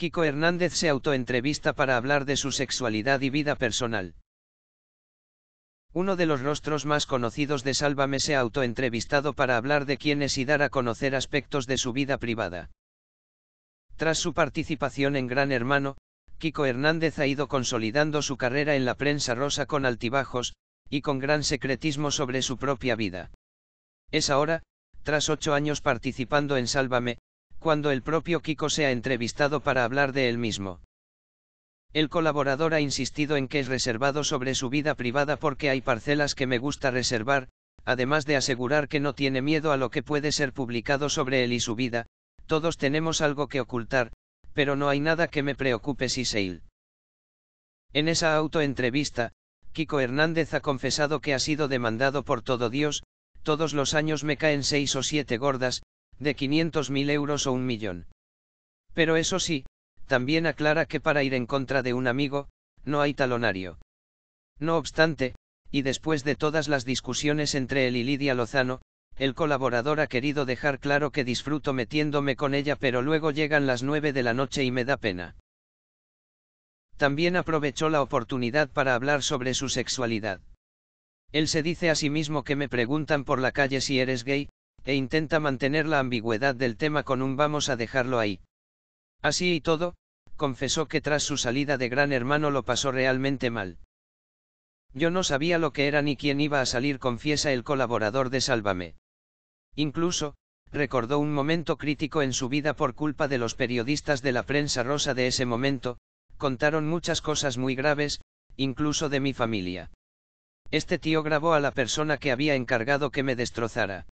Kiko Hernández se autoentrevista para hablar de su sexualidad y vida personal. Uno de los rostros más conocidos de Sálvame se ha autoentrevistado para hablar de quienes y dar a conocer aspectos de su vida privada. Tras su participación en Gran Hermano, Kiko Hernández ha ido consolidando su carrera en la prensa rosa con altibajos, y con gran secretismo sobre su propia vida. Es ahora, tras ocho años participando en Sálvame, cuando el propio Kiko se ha entrevistado para hablar de él mismo. El colaborador ha insistido en que es reservado sobre su vida privada porque hay parcelas que me gusta reservar, además de asegurar que no tiene miedo a lo que puede ser publicado sobre él y su vida, todos tenemos algo que ocultar, pero no hay nada que me preocupe si il. En esa autoentrevista, Kiko Hernández ha confesado que ha sido demandado por todo Dios, todos los años me caen seis o siete gordas, de 500.000 euros o un millón. Pero eso sí, también aclara que para ir en contra de un amigo, no hay talonario. No obstante, y después de todas las discusiones entre él y Lidia Lozano, el colaborador ha querido dejar claro que disfruto metiéndome con ella pero luego llegan las 9 de la noche y me da pena. También aprovechó la oportunidad para hablar sobre su sexualidad. Él se dice a sí mismo que me preguntan por la calle si eres gay, e intenta mantener la ambigüedad del tema con un vamos a dejarlo ahí. Así y todo, confesó que tras su salida de Gran Hermano lo pasó realmente mal. Yo no sabía lo que era ni quién iba a salir, confiesa el colaborador de Sálvame. Incluso, recordó un momento crítico en su vida por culpa de los periodistas de la prensa rosa de ese momento, contaron muchas cosas muy graves, incluso de mi familia. Este tío grabó a la persona que había encargado que me destrozara.